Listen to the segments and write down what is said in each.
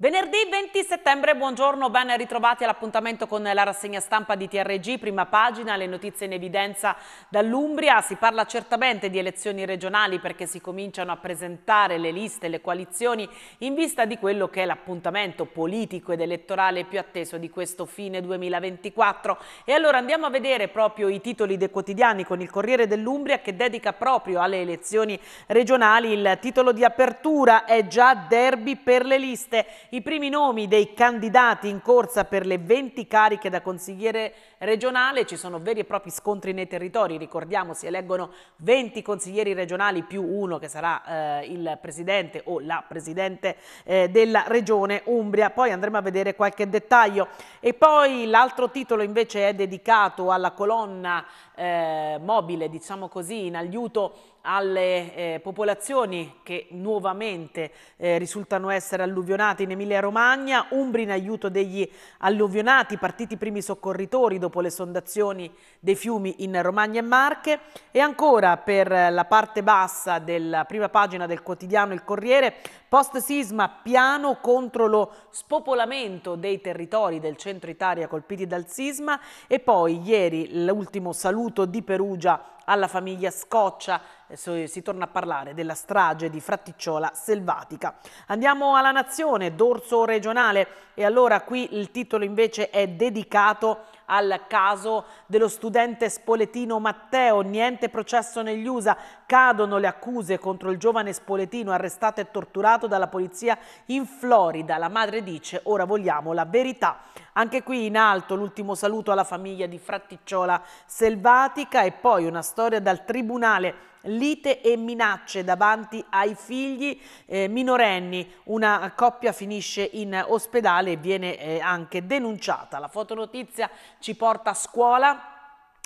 Venerdì 20 settembre, buongiorno, ben ritrovati all'appuntamento con la rassegna stampa di TRG, prima pagina, le notizie in evidenza dall'Umbria, si parla certamente di elezioni regionali perché si cominciano a presentare le liste, le coalizioni in vista di quello che è l'appuntamento politico ed elettorale più atteso di questo fine 2024 e allora andiamo a vedere proprio i titoli dei quotidiani con il Corriere dell'Umbria che dedica proprio alle elezioni regionali, il titolo di apertura è già derby per le liste i primi nomi dei candidati in corsa per le 20 cariche da consigliere regionale. Ci sono veri e propri scontri nei territori, ricordiamo si eleggono 20 consiglieri regionali più uno che sarà eh, il presidente o la presidente eh, della regione Umbria. Poi andremo a vedere qualche dettaglio. E poi l'altro titolo invece è dedicato alla colonna eh, mobile, diciamo così, in aiuto alle eh, popolazioni che nuovamente eh, risultano essere alluvionate in Emilia-Romagna, Umbri in aiuto degli alluvionati, partiti primi soccorritori dopo le sondazioni dei fiumi in Romagna e Marche e ancora per la parte bassa della prima pagina del quotidiano Il Corriere, post sisma piano contro lo spopolamento dei territori del centro Italia colpiti dal sisma e poi ieri l'ultimo saluto di Perugia alla famiglia Scoccia eh, si torna a parlare della strage di Fratticciola Selvatica. Andiamo alla nazione, dorso regionale e allora qui il titolo invece è dedicato al caso dello studente spoletino Matteo, niente processo negli USA, cadono le accuse contro il giovane spoletino arrestato e torturato dalla polizia in Florida. La madre dice ora vogliamo la verità. Anche qui in alto l'ultimo saluto alla famiglia di Fratticciola Selvatica e poi una storia dal tribunale lite e minacce davanti ai figli eh, minorenni. Una coppia finisce in ospedale e viene eh, anche denunciata. La fotonotizia ci porta a scuola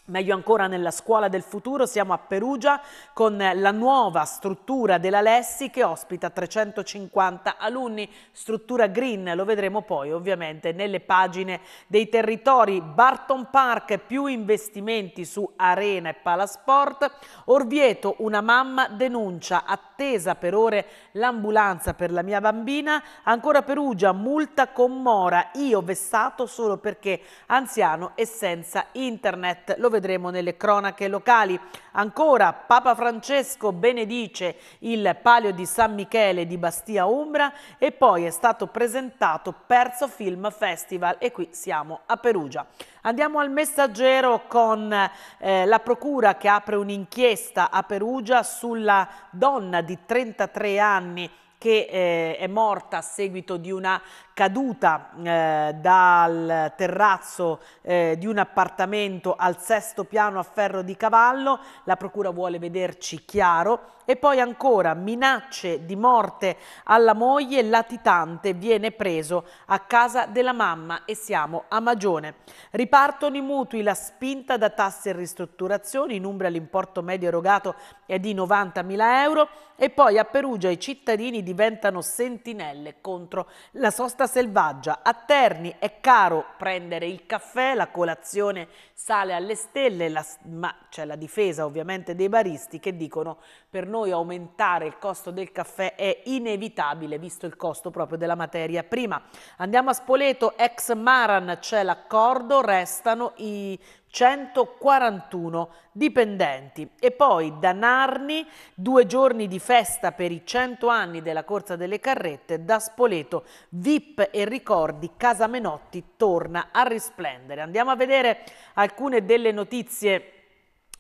Meglio ancora nella scuola del futuro siamo a Perugia con la nuova struttura dell'Alessi che ospita 350 alunni, struttura green, lo vedremo poi ovviamente nelle pagine dei territori. Barton Park più investimenti su Arena e Palasport, Orvieto una mamma denuncia, attesa per ore l'ambulanza per la mia bambina, ancora Perugia multa con mora, io vessato solo perché anziano e senza internet, lo vedremo vedremo nelle cronache locali. Ancora Papa Francesco benedice il palio di San Michele di Bastia Umbra e poi è stato presentato Perzo Film Festival e qui siamo a Perugia. Andiamo al messaggero con eh, la procura che apre un'inchiesta a Perugia sulla donna di 33 anni che eh, è morta a seguito di una caduta eh, dal terrazzo eh, di un appartamento al sesto piano a Ferro di Cavallo. La procura vuole vederci chiaro e poi ancora minacce di morte alla moglie latitante viene preso a casa della mamma e siamo a Magione. Ripartono i mutui, la spinta da tasse e ristrutturazioni, in Umbria l'importo medio erogato è di 90.000 euro e poi a Perugia i cittadini diventano sentinelle contro la sosta selvaggia. A Terni è caro prendere il caffè, la colazione sale alle stelle, la, ma c'è la difesa ovviamente dei baristi che dicono per noi noi aumentare il costo del caffè è inevitabile visto il costo proprio della materia prima. Andiamo a Spoleto, ex Maran c'è l'accordo, restano i 141 dipendenti. E poi da Narni due giorni di festa per i 100 anni della Corsa delle Carrette, da Spoleto VIP e ricordi Casa Menotti torna a risplendere. Andiamo a vedere alcune delle notizie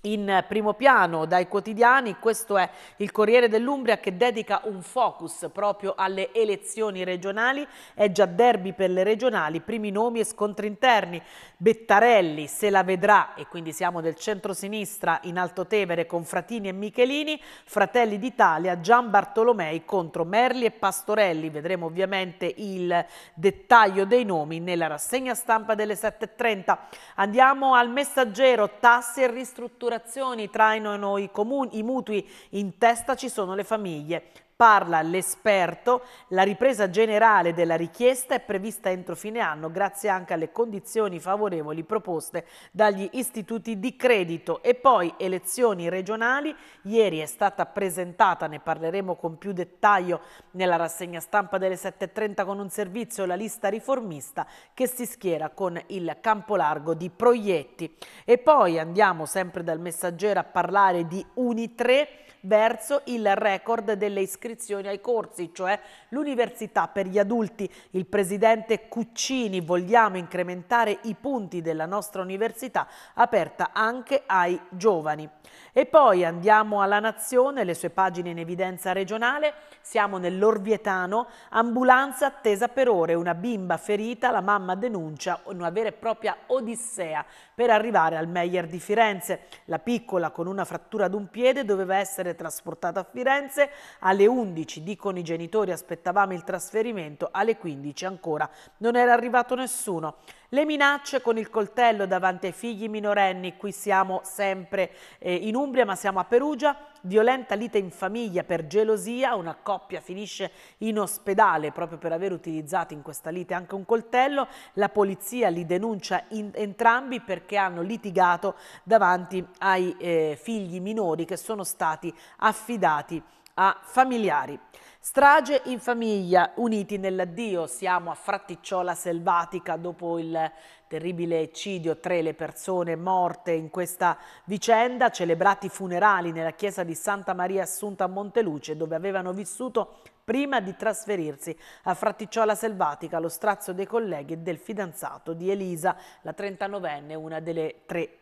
in primo piano dai quotidiani, questo è il Corriere dell'Umbria che dedica un focus proprio alle elezioni regionali, è già derby per le regionali, primi nomi e scontri interni, Bettarelli se la vedrà e quindi siamo del centro-sinistra in Alto Altotevere con Fratini e Michelini, Fratelli d'Italia, Gian Bartolomei contro Merli e Pastorelli, vedremo ovviamente il dettaglio dei nomi nella rassegna stampa delle 7.30. Andiamo al messaggero, tasse e ristrutturazione assicurazioni trainano i comuni, i mutui in testa ci sono le famiglie. Parla l'esperto, la ripresa generale della richiesta è prevista entro fine anno grazie anche alle condizioni favorevoli proposte dagli istituti di credito e poi elezioni regionali. Ieri è stata presentata, ne parleremo con più dettaglio nella rassegna stampa delle 7.30 con un servizio, la lista riformista che si schiera con il campo largo di Proietti. E poi andiamo sempre dal messaggero a parlare di Uni 3 verso il record delle iscrizioni ai corsi, cioè l'università per gli adulti. Il presidente Cuccini vogliamo incrementare i punti della nostra università aperta anche ai giovani. E poi andiamo alla Nazione, le sue pagine in evidenza regionale, siamo nell'Orvietano, ambulanza attesa per ore, una bimba ferita, la mamma denuncia una vera e propria odissea per arrivare al Meyer di Firenze. La piccola con una frattura ad un piede doveva essere essere trasportato a Firenze. Alle 11, dicono i genitori, aspettavamo il trasferimento, alle 15 ancora non era arrivato nessuno. Le minacce con il coltello davanti ai figli minorenni, qui siamo sempre eh, in Umbria ma siamo a Perugia, violenta lite in famiglia per gelosia, una coppia finisce in ospedale proprio per aver utilizzato in questa lite anche un coltello, la polizia li denuncia entrambi perché hanno litigato davanti ai eh, figli minori che sono stati affidati a familiari. Strage in famiglia, uniti nell'addio, siamo a Fratticciola Selvatica dopo il terribile eccidio, tre le persone morte in questa vicenda, celebrati funerali nella chiesa di Santa Maria Assunta a Monteluce dove avevano vissuto prima di trasferirsi a Fratticciola Selvatica, lo strazio dei colleghi e del fidanzato di Elisa, la 39enne, una delle tre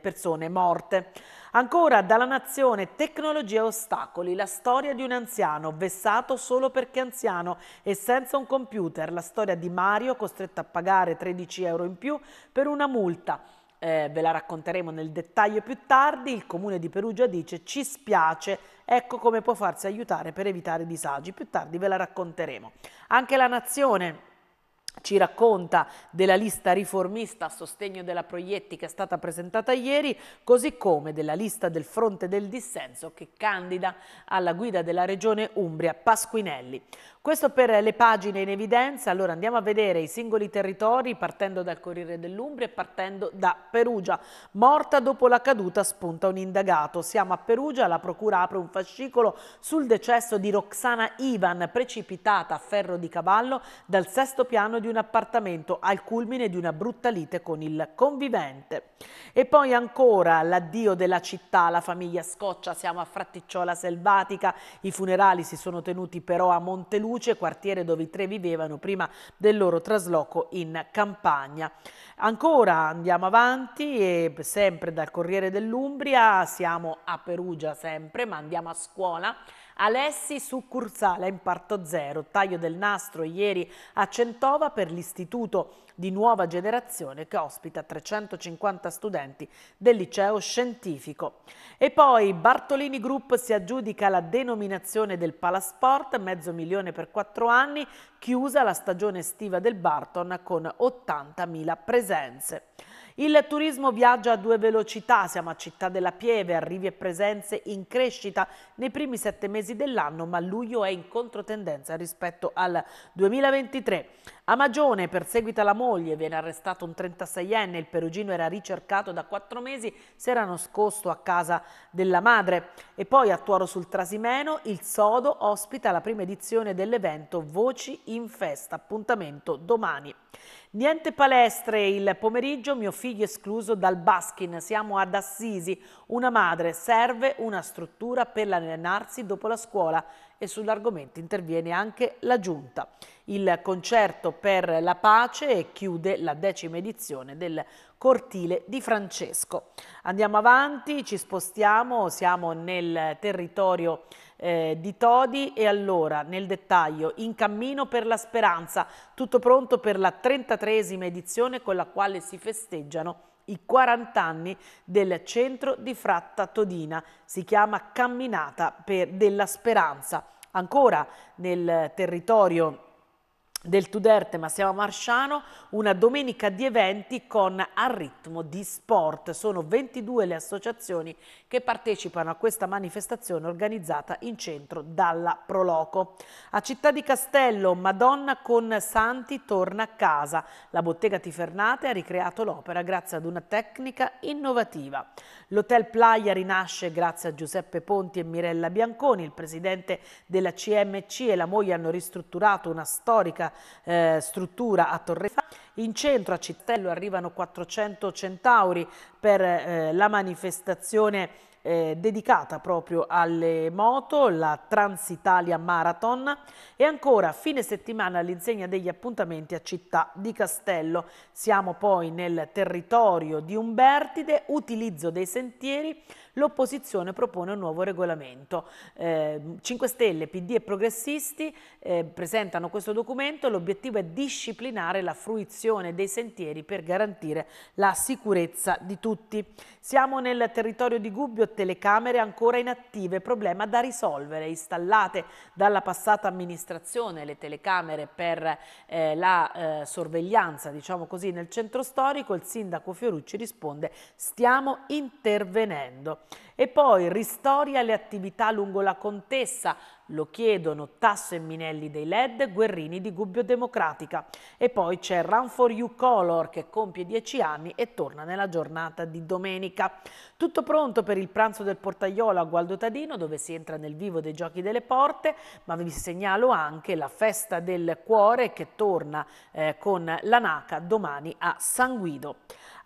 persone morte. Ancora dalla nazione Tecnologia e Ostacoli, la storia di un anziano vessato solo perché anziano e senza un computer, la storia di Mario costretto a pagare 13 euro in più per una multa. Eh, ve la racconteremo nel dettaglio più tardi, il comune di Perugia dice ci spiace, ecco come può farsi aiutare per evitare disagi, più tardi ve la racconteremo. Anche la nazione ci racconta della lista riformista a sostegno della Proietti che è stata presentata ieri, così come della lista del fronte del dissenso che candida alla guida della regione Umbria Pasquinelli. Questo per le pagine in evidenza, allora andiamo a vedere i singoli territori partendo dal Corriere dell'Umbria e partendo da Perugia. Morta dopo la caduta spunta un indagato. Siamo a Perugia, la procura apre un fascicolo sul decesso di Roxana Ivan, precipitata a ferro di cavallo dal sesto piano di un appartamento al culmine di una brutta lite con il convivente. E poi ancora l'addio della città, la famiglia scoccia, siamo a Fratticciola Selvatica, i funerali si sono tenuti però a Monteluno Luce, quartiere dove i tre vivevano prima del loro trasloco in campagna. Ancora andiamo avanti e sempre dal Corriere dell'Umbria siamo a Perugia sempre, ma andiamo a scuola Alessi Succursale in parto zero, taglio del nastro ieri a Centova per l'Istituto di Nuova Generazione che ospita 350 studenti del liceo scientifico. E poi Bartolini Group si aggiudica la denominazione del Palasport, mezzo milione per quattro anni, chiusa la stagione estiva del Barton con 80.000 presenze. Il turismo viaggia a due velocità, siamo a Città della Pieve, arrivi e presenze in crescita nei primi sette mesi dell'anno, ma luglio è in controtendenza rispetto al 2023. A Magione perseguita la moglie, viene arrestato un 36enne, il perugino era ricercato da quattro mesi, si era nascosto a casa della madre. E poi a Tuoro sul Trasimeno il Sodo ospita la prima edizione dell'evento Voci in Festa, appuntamento domani. Niente palestre il pomeriggio, mio figlio escluso dal baskin, siamo ad Assisi, una madre, serve una struttura per allenarsi dopo la scuola e sull'argomento interviene anche la Giunta. Il concerto per la pace chiude la decima edizione del cortile di Francesco. Andiamo avanti, ci spostiamo, siamo nel territorio eh, di Todi e allora nel dettaglio in cammino per la speranza, tutto pronto per la 33esima edizione con la quale si festeggiano i 40 anni del centro di Fratta Todina, si chiama Camminata per, della Speranza ancora nel territorio del Tuderte, ma siamo a Marciano, una domenica di eventi con a ritmo di sport. Sono 22 le associazioni che partecipano a questa manifestazione organizzata in centro dalla Proloco. A Città di Castello, Madonna con Santi torna a casa. La bottega Tifernate ha ricreato l'opera grazie ad una tecnica innovativa. L'hotel Playa rinasce grazie a Giuseppe Ponti e Mirella Bianconi, il presidente della CMC e la moglie hanno ristrutturato una storica eh, struttura a Torre in centro a Cittello arrivano 400 centauri per eh, la manifestazione eh, dedicata proprio alle moto, la Transitalia Marathon e ancora fine settimana all'insegna degli appuntamenti a Città di Castello. Siamo poi nel territorio di Umbertide, utilizzo dei sentieri l'opposizione propone un nuovo regolamento. Eh, 5 Stelle, PD e progressisti eh, presentano questo documento, l'obiettivo è disciplinare la fruizione dei sentieri per garantire la sicurezza di tutti. Siamo nel territorio di Gubbio, telecamere ancora inattive, problema da risolvere, installate dalla passata amministrazione le telecamere per eh, la eh, sorveglianza, diciamo così, nel centro storico, il sindaco Fiorucci risponde stiamo intervenendo. E poi ristoria le attività lungo la Contessa, lo chiedono Tasso e Minelli dei LED, Guerrini di Gubbio Democratica. E poi c'è Run for You Color che compie 10 anni e torna nella giornata di domenica. Tutto pronto per il pranzo del portaiolo a Gualdo Tadino dove si entra nel vivo dei giochi delle porte, ma vi segnalo anche la festa del cuore che torna eh, con l'Anaca domani a San Guido.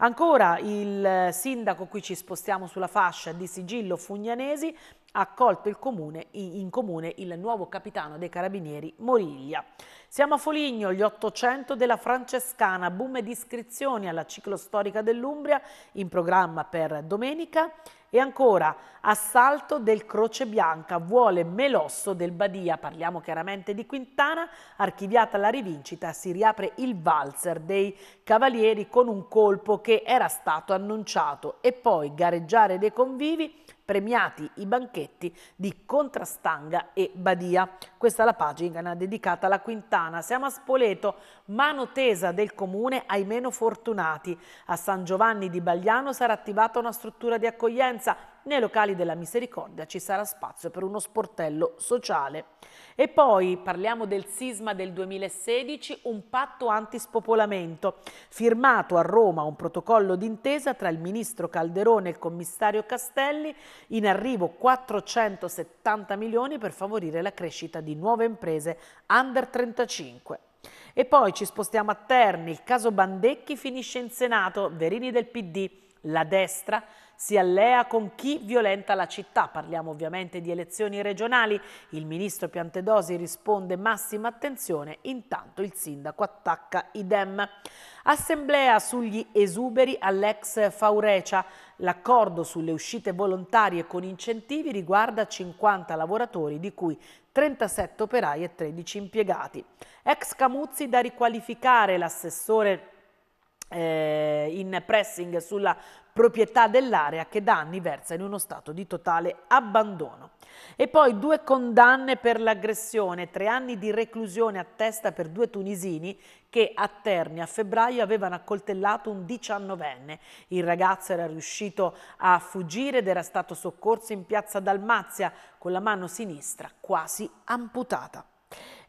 Ancora il eh, sindaco, qui ci spostiamo sulla fascia di Sigillo Fugnanesi, ha accolto comune, in comune il nuovo capitano dei carabinieri Moriglia. Siamo a Foligno, gli 800 della Francescana, boom di iscrizioni alla ciclo storica dell'Umbria in programma per domenica e ancora assalto del Croce Bianca, vuole Melosso del Badia, parliamo chiaramente di Quintana, archiviata la rivincita, si riapre il valzer dei cavalieri con un colpo che era stato annunciato e poi gareggiare dei convivi premiati i banchetti di Contrastanga e Badia. Questa è la pagina dedicata alla Quintana. Siamo a Spoleto, mano tesa del comune ai meno fortunati. A San Giovanni di Bagliano sarà attivata una struttura di accoglienza nei locali della Misericordia ci sarà spazio per uno sportello sociale. E poi parliamo del sisma del 2016, un patto antispopolamento, firmato a Roma un protocollo d'intesa tra il ministro Calderone e il commissario Castelli, in arrivo 470 milioni per favorire la crescita di nuove imprese under 35. E poi ci spostiamo a Terni, il caso Bandecchi finisce in Senato, Verini del PD, la destra si allea con chi violenta la città. Parliamo ovviamente di elezioni regionali. Il ministro Piantedosi risponde massima attenzione, intanto il sindaco attacca idem. Assemblea sugli esuberi all'ex Faurecia. L'accordo sulle uscite volontarie con incentivi riguarda 50 lavoratori, di cui 37 operai e 13 impiegati. Ex Camuzzi da riqualificare l'assessore eh, in pressing sulla proprietà dell'area che da anni versa in uno stato di totale abbandono. E poi due condanne per l'aggressione, tre anni di reclusione a testa per due tunisini che a Terni a febbraio avevano accoltellato un diciannovenne. Il ragazzo era riuscito a fuggire ed era stato soccorso in piazza Dalmazia con la mano sinistra quasi amputata.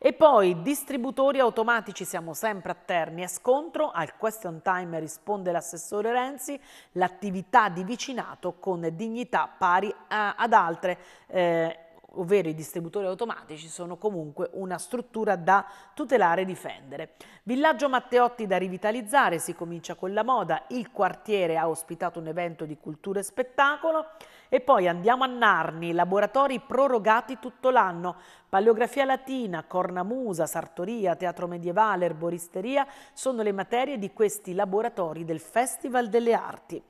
E poi distributori automatici siamo sempre a Terni. A scontro al question time risponde l'assessore Renzi, l'attività di vicinato con dignità pari a, ad altre. Eh, ovvero i distributori automatici, sono comunque una struttura da tutelare e difendere. Villaggio Matteotti da rivitalizzare, si comincia con la moda, il quartiere ha ospitato un evento di cultura e spettacolo e poi andiamo a Narni, laboratori prorogati tutto l'anno, Paleografia latina, cornamusa, sartoria, teatro medievale, erboristeria sono le materie di questi laboratori del Festival delle Arti.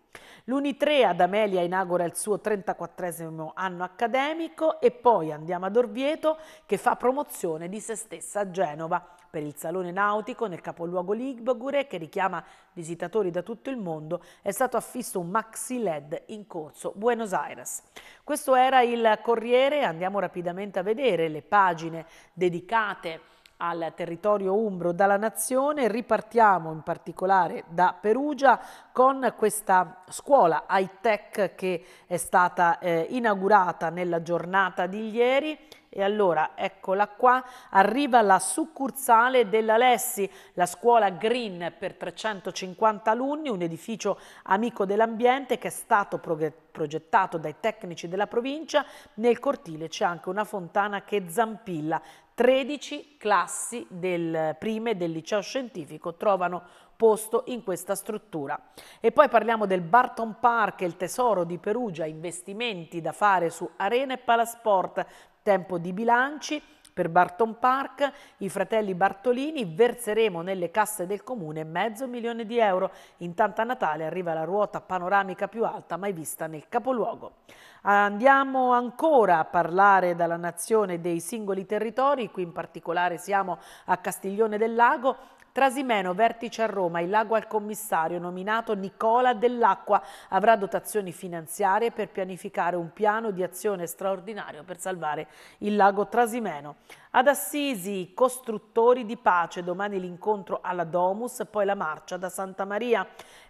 L'Uni3 ad Amelia inaugura il suo 34 anno accademico e poi andiamo ad Orvieto che fa promozione di se stessa a Genova per il Salone Nautico nel capoluogo Ligure che richiama visitatori da tutto il mondo è stato affisso un maxi LED in corso Buenos Aires. Questo era il Corriere, andiamo rapidamente a vedere le pagine dedicate al territorio umbro dalla nazione. Ripartiamo in particolare da Perugia con questa scuola high tech che è stata eh, inaugurata nella giornata di ieri e allora, eccola qua, arriva la succursale dell'Alessi, la scuola Green per 350 alunni, un edificio amico dell'ambiente che è stato progettato dai tecnici della provincia. Nel cortile c'è anche una fontana che zampilla. 13 classi del prime del liceo scientifico trovano posto in questa struttura. E poi parliamo del Barton Park, il tesoro di Perugia, investimenti da fare su Arena e Palasport tempo di bilanci per Barton Park, i fratelli Bartolini verseremo nelle casse del comune mezzo milione di euro. Intanto a Natale arriva la ruota panoramica più alta mai vista nel capoluogo. Andiamo ancora a parlare dalla nazione dei singoli territori, qui in particolare siamo a Castiglione del Lago, Trasimeno, vertice a Roma, il lago al commissario nominato Nicola Dell'Acqua avrà dotazioni finanziarie per pianificare un piano di azione straordinario per salvare il lago Trasimeno. Ad Assisi, costruttori di pace, domani l'incontro alla Domus, poi la marcia da Santa Maria,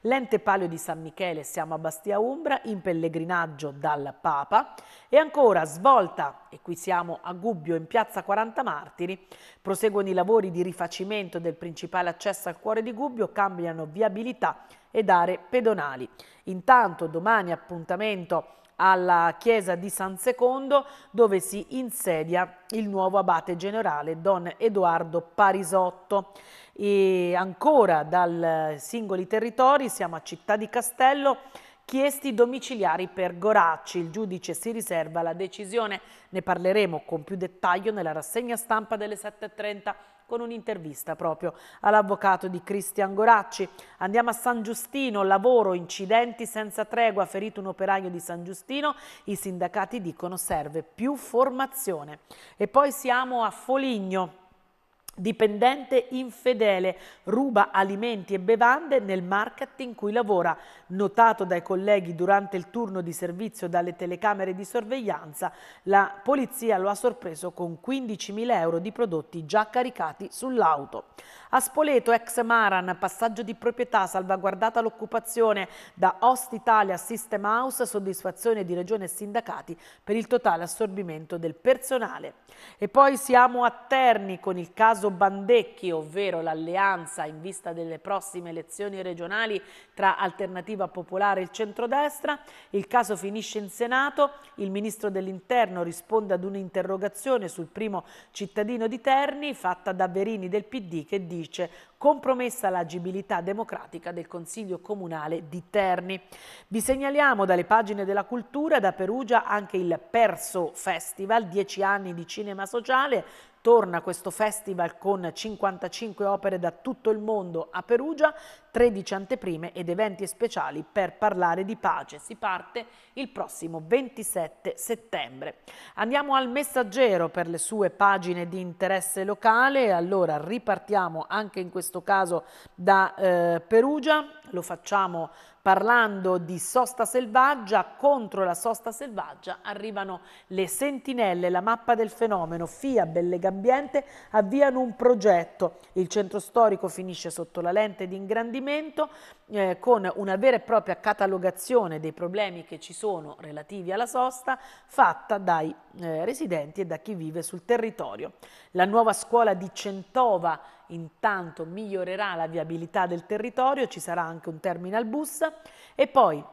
l'ente palio di San Michele, siamo a Bastia Umbra, in pellegrinaggio dal Papa e ancora svolta, e qui siamo a Gubbio in piazza 40 Martiri, proseguono i lavori di rifacimento del principale accesso al cuore di Gubbio, cambiano viabilità ed aree pedonali. Intanto domani appuntamento alla chiesa di San Secondo dove si insedia il nuovo abate generale Don Edoardo Parisotto. E ancora dai singoli territori siamo a Città di Castello chiesti domiciliari per Goracci. Il giudice si riserva la decisione, ne parleremo con più dettaglio nella rassegna stampa delle 7.30 con un'intervista proprio all'avvocato di Cristian Goracci. Andiamo a San Giustino, lavoro, incidenti senza tregua, ferito un operaio di San Giustino, i sindacati dicono serve più formazione. E poi siamo a Foligno. Dipendente infedele, ruba alimenti e bevande nel market in cui lavora, notato dai colleghi durante il turno di servizio dalle telecamere di sorveglianza, la polizia lo ha sorpreso con 15.000 euro di prodotti già caricati sull'auto. A Spoleto, ex Maran, passaggio di proprietà, salvaguardata l'occupazione da Host Italia System House, soddisfazione di regione e sindacati per il totale assorbimento del personale. E poi siamo a Terni con il caso Bandecchi, ovvero l'alleanza in vista delle prossime elezioni regionali tra Alternativa Popolare e il centrodestra. Il caso finisce in Senato, il ministro dell'Interno risponde ad un'interrogazione sul primo cittadino di Terni fatta da Verini del PD che dice dice compromessa l'agibilità democratica del Consiglio Comunale di Terni. Vi segnaliamo dalle pagine della cultura da Perugia anche il Perso Festival, 10 anni di cinema sociale, Torna questo festival con 55 opere da tutto il mondo a Perugia, 13 anteprime ed eventi speciali per parlare di pace. Si parte il prossimo 27 settembre. Andiamo al messaggero per le sue pagine di interesse locale. Allora ripartiamo anche in questo caso da eh, Perugia. Lo facciamo parlando di sosta selvaggia, contro la sosta selvaggia arrivano le sentinelle, la mappa del fenomeno, FIA, Bellegambiente avviano un progetto, il centro storico finisce sotto la lente di ingrandimento eh, con una vera e propria catalogazione dei problemi che ci sono relativi alla sosta fatta dai eh, residenti e da chi vive sul territorio. La nuova scuola di Centova intanto migliorerà la viabilità del territorio, ci sarà anche un terminal bus e poi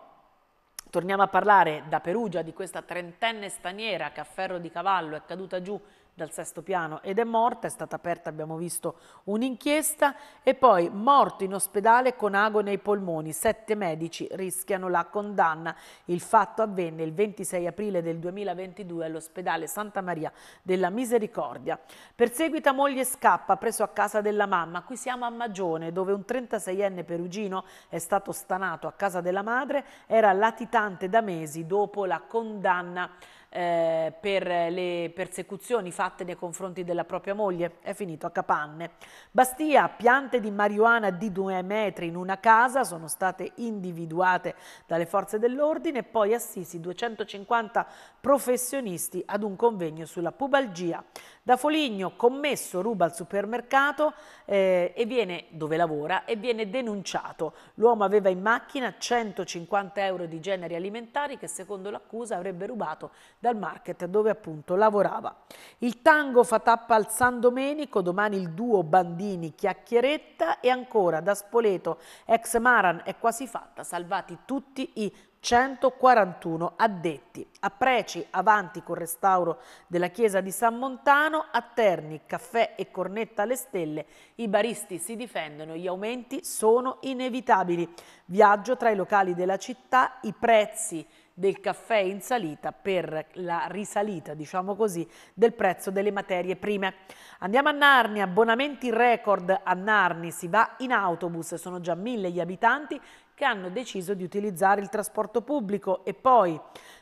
torniamo a parlare da Perugia di questa trentenne staniera che a ferro di cavallo è caduta giù dal sesto piano ed è morta, è stata aperta, abbiamo visto un'inchiesta e poi morto in ospedale con ago nei polmoni, sette medici rischiano la condanna. Il fatto avvenne il 26 aprile del 2022 all'ospedale Santa Maria della Misericordia. Perseguita moglie scappa, preso a casa della mamma. Qui siamo a Magione dove un 36enne perugino è stato stanato a casa della madre, era latitante da mesi dopo la condanna eh, per le persecuzioni fatte nei confronti della propria moglie. È finito a capanne. Bastia, piante di marijuana di due metri in una casa sono state individuate dalle forze dell'ordine e poi assisi 250 professionisti ad un convegno sulla pubalgia. Da Foligno commesso ruba al supermercato eh, e viene, dove lavora e viene denunciato. L'uomo aveva in macchina 150 euro di generi alimentari che secondo l'accusa avrebbe rubato dal market dove appunto lavorava. Il tango fa tappa al San Domenico, domani il duo Bandini Chiacchieretta e ancora da Spoleto ex Maran è quasi fatta, salvati tutti i 141 addetti a Preci, avanti col restauro della chiesa di San Montano, a Terni, caffè e cornetta alle stelle, i baristi si difendono, gli aumenti sono inevitabili. Viaggio tra i locali della città, i prezzi del caffè in salita per la risalita, diciamo così, del prezzo delle materie prime. Andiamo a Narni, abbonamenti record a Narni, si va in autobus, sono già mille gli abitanti che hanno deciso di utilizzare il trasporto pubblico e poi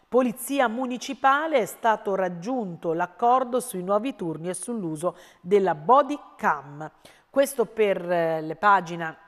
Polizia Municipale è stato raggiunto l'accordo sui nuovi turni e sull'uso della body cam. Questo per eh, le pagine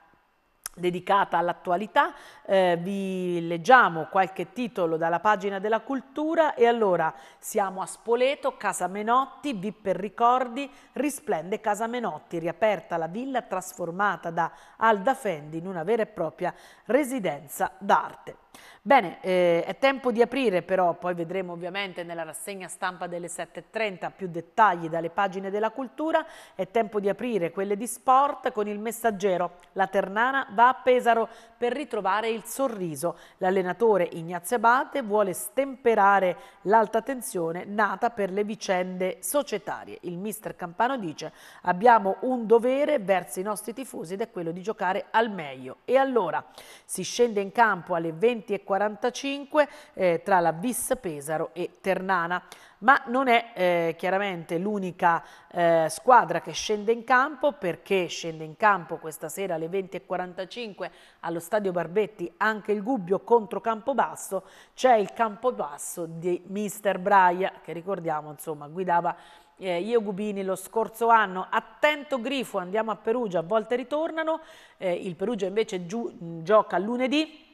dedicata all'attualità, eh, vi leggiamo qualche titolo dalla pagina della cultura e allora siamo a Spoleto, Casa Menotti, vi per ricordi, risplende Casa Menotti, riaperta la villa trasformata da Alda Fendi in una vera e propria residenza d'arte. Bene, eh, è tempo di aprire però, poi vedremo ovviamente nella rassegna stampa delle 7.30 più dettagli dalle pagine della cultura, è tempo di aprire quelle di sport con il messaggero. La Ternana va a Pesaro per ritrovare il sorriso. L'allenatore Ignazio Abate vuole stemperare l'alta tensione nata per le vicende societarie. Il mister Campano dice abbiamo un dovere verso i nostri tifosi ed è quello di giocare al meglio. E allora si scende in campo alle 20 20,45 eh, tra la Vis Pesaro e Ternana. Ma non è eh, chiaramente l'unica eh, squadra che scende in campo perché scende in campo questa sera alle 20.45 allo Stadio Barbetti anche il Gubbio contro Campobasso. C'è il Campobasso di Mister Braia che ricordiamo insomma guidava eh, Io Gubini lo scorso anno. Attento Grifo, andiamo a Perugia, a volte ritornano. Eh, il Perugia invece giù, gioca lunedì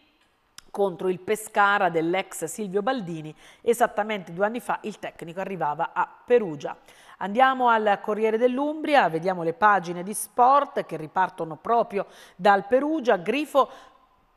contro il Pescara dell'ex Silvio Baldini. Esattamente due anni fa il tecnico arrivava a Perugia. Andiamo al Corriere dell'Umbria, vediamo le pagine di sport che ripartono proprio dal Perugia. Grifo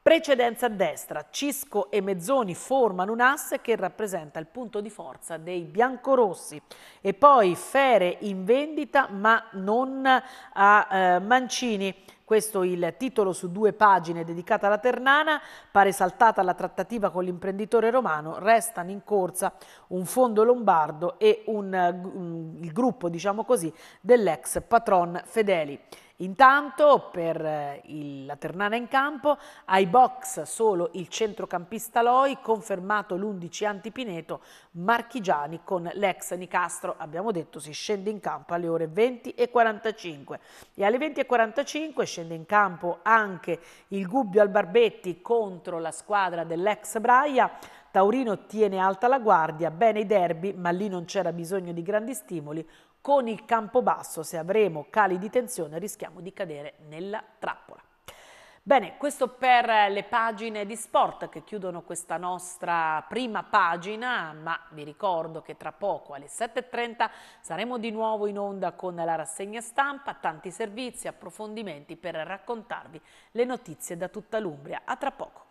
precedenza a destra, Cisco e Mezzoni formano un asse che rappresenta il punto di forza dei biancorossi e poi Fere in vendita ma non a eh, Mancini. Questo il titolo su due pagine dedicata alla Ternana, pare saltata la trattativa con l'imprenditore romano, restano in corsa un fondo lombardo e un, eh, il gruppo, diciamo così, dell'ex patron Fedeli. Intanto per eh, il, la Ternana in campo, ai box solo il centrocampista Loi, confermato l'11 antipineto Marchigiani con l'ex Nicastro, abbiamo detto si scende in campo alle ore 20 e 45 e alle 20 e 45 scende in campo anche il Gubbio Albarbetti contro la squadra dell'ex Braia, Taurino tiene alta la guardia, bene i derby, ma lì non c'era bisogno di grandi stimoli, con il campo basso, se avremo cali di tensione, rischiamo di cadere nella trappola. Bene, questo per le pagine di sport che chiudono questa nostra prima pagina, ma vi ricordo che tra poco alle 7.30 saremo di nuovo in onda con la rassegna stampa, tanti servizi, approfondimenti per raccontarvi le notizie da tutta l'Umbria. A tra poco.